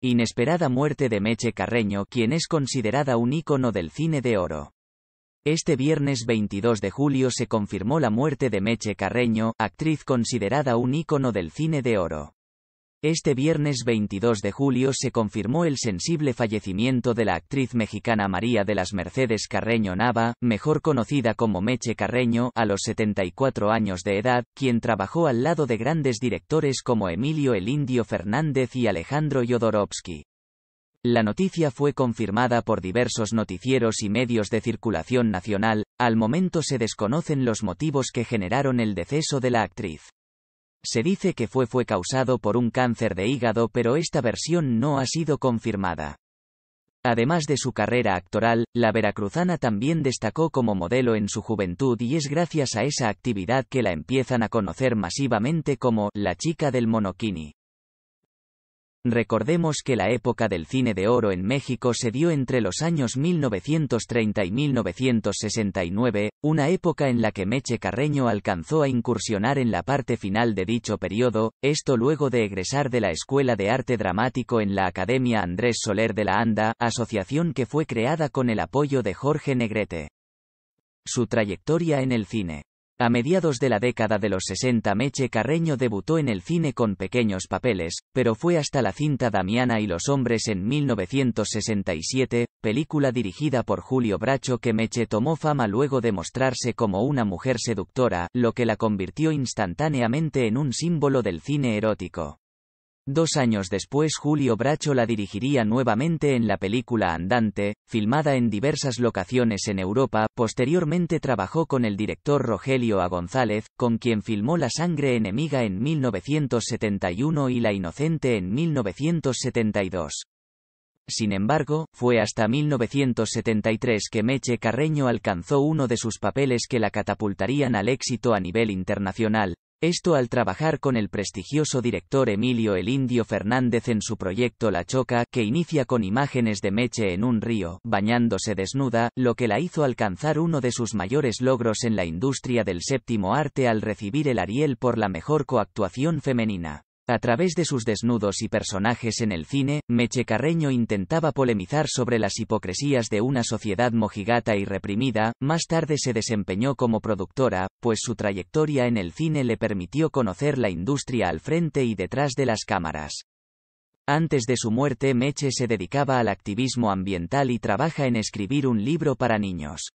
Inesperada muerte de Meche Carreño, quien es considerada un ícono del cine de oro. Este viernes 22 de julio se confirmó la muerte de Meche Carreño, actriz considerada un ícono del cine de oro. Este viernes 22 de julio se confirmó el sensible fallecimiento de la actriz mexicana María de las Mercedes Carreño Nava, mejor conocida como Meche Carreño, a los 74 años de edad, quien trabajó al lado de grandes directores como Emilio El Indio Fernández y Alejandro Jodorowsky. La noticia fue confirmada por diversos noticieros y medios de circulación nacional, al momento se desconocen los motivos que generaron el deceso de la actriz. Se dice que fue fue causado por un cáncer de hígado pero esta versión no ha sido confirmada. Además de su carrera actoral, la veracruzana también destacó como modelo en su juventud y es gracias a esa actividad que la empiezan a conocer masivamente como la chica del monokini». Recordemos que la época del cine de oro en México se dio entre los años 1930 y 1969, una época en la que Meche Carreño alcanzó a incursionar en la parte final de dicho periodo, esto luego de egresar de la Escuela de Arte Dramático en la Academia Andrés Soler de la ANDA, asociación que fue creada con el apoyo de Jorge Negrete. Su trayectoria en el cine a mediados de la década de los 60 Meche Carreño debutó en el cine con pequeños papeles, pero fue hasta la cinta Damiana y los hombres en 1967, película dirigida por Julio Bracho que Meche tomó fama luego de mostrarse como una mujer seductora, lo que la convirtió instantáneamente en un símbolo del cine erótico. Dos años después Julio Bracho la dirigiría nuevamente en la película Andante, filmada en diversas locaciones en Europa, posteriormente trabajó con el director Rogelio A. González, con quien filmó La sangre enemiga en 1971 y La inocente en 1972. Sin embargo, fue hasta 1973 que Meche Carreño alcanzó uno de sus papeles que la catapultarían al éxito a nivel internacional, esto al trabajar con el prestigioso director Emilio El Indio Fernández en su proyecto La Choca, que inicia con imágenes de Meche en un río, bañándose desnuda, lo que la hizo alcanzar uno de sus mayores logros en la industria del séptimo arte al recibir el Ariel por la mejor coactuación femenina. A través de sus desnudos y personajes en el cine, Meche Carreño intentaba polemizar sobre las hipocresías de una sociedad mojigata y reprimida, más tarde se desempeñó como productora, pues su trayectoria en el cine le permitió conocer la industria al frente y detrás de las cámaras. Antes de su muerte Meche se dedicaba al activismo ambiental y trabaja en escribir un libro para niños.